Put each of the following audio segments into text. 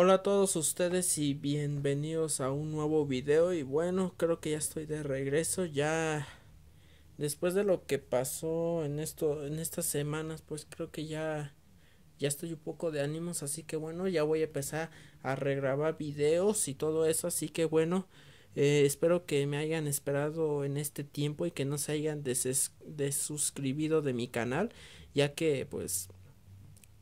Hola a todos ustedes y bienvenidos a un nuevo video y bueno creo que ya estoy de regreso ya después de lo que pasó en esto en estas semanas pues creo que ya ya estoy un poco de ánimos así que bueno ya voy a empezar a regrabar videos y todo eso así que bueno eh, espero que me hayan esperado en este tiempo y que no se hayan desuscribido de mi canal ya que pues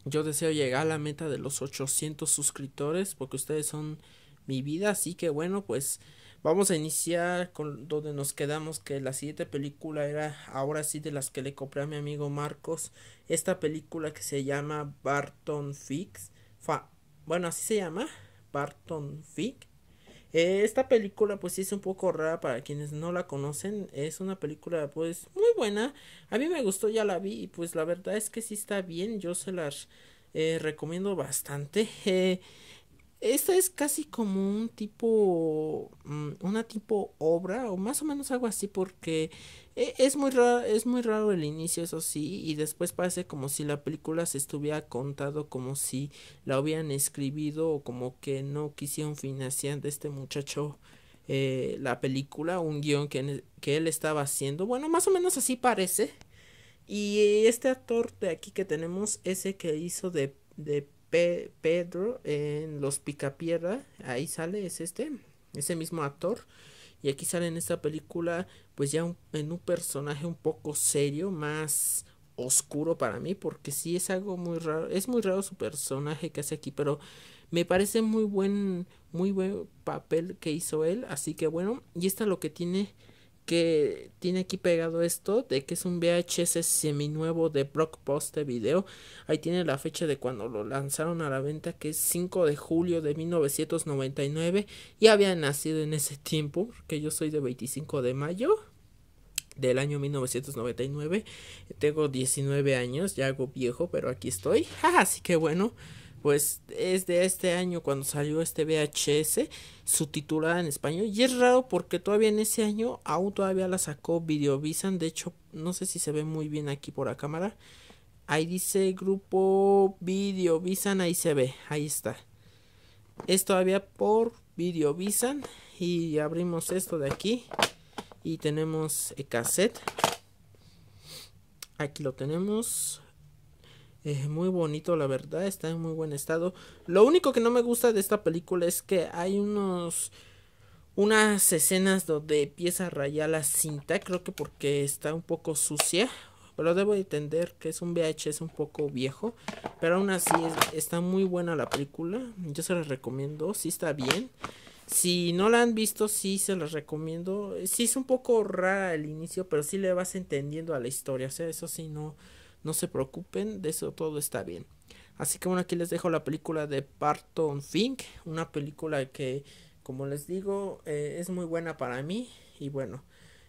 yo deseo llegar a la meta de los 800 suscriptores porque ustedes son mi vida, así que bueno, pues vamos a iniciar con donde nos quedamos que la siguiente película era ahora sí de las que le compré a mi amigo Marcos, esta película que se llama Barton Fix, bueno, así se llama, Barton Fix eh, esta película pues sí es un poco rara para quienes no la conocen. Es una película pues muy buena. A mí me gustó, ya la vi y pues la verdad es que sí está bien. Yo se las eh, recomiendo bastante. Eh, esta es casi como un tipo, mm, una tipo obra o más o menos algo así porque e, es muy raro, es muy raro el inicio, eso sí, y después parece como si la película se estuviera contado como si la hubieran escribido o como que no quisieron financiar de este muchacho eh, la película, un guión que, e, que él estaba haciendo. Bueno, más o menos así parece. Y este actor de aquí que tenemos, ese que hizo de, de Pedro en Los picapierra, ahí sale, es este, ese mismo actor. Y aquí sale en esta película, pues ya en un personaje un poco serio, más oscuro para mí, porque sí es algo muy raro, es muy raro su personaje que hace aquí, pero me parece muy buen, muy buen papel que hizo él, así que bueno, y está lo que tiene que tiene aquí pegado esto de que es un VHS seminuevo de blog de Video. Ahí tiene la fecha de cuando lo lanzaron a la venta, que es 5 de julio de 1999. Y había nacido en ese tiempo, que yo soy de 25 de mayo del año 1999. Tengo 19 años, ya hago viejo, pero aquí estoy. Así que bueno pues es de este año cuando salió este VHS, Subtitulada en español. Y es raro porque todavía en ese año aún todavía la sacó Videovisan. De hecho, no sé si se ve muy bien aquí por la cámara. Ahí dice grupo Videovisan, ahí se ve, ahí está. Es todavía por Videovisan. Y abrimos esto de aquí. Y tenemos el cassette. Aquí lo tenemos muy bonito, la verdad, está en muy buen estado. Lo único que no me gusta de esta película es que hay unos unas escenas donde empieza a rayar la cinta, creo que porque está un poco sucia, pero debo entender que es un VHS un poco viejo, pero aún así está muy buena la película, yo se la recomiendo, sí está bien. Si no la han visto, sí se las recomiendo. Sí es un poco rara el inicio, pero sí le vas entendiendo a la historia, o sea, eso sí no no se preocupen, de eso todo está bien. Así que bueno, aquí les dejo la película de Parton Fink, una película que, como les digo, eh, es muy buena para mí. Y bueno,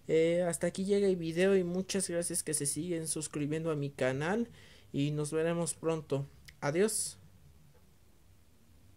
eh, hasta aquí llega el video y muchas gracias que se siguen suscribiendo a mi canal y nos veremos pronto. Adiós.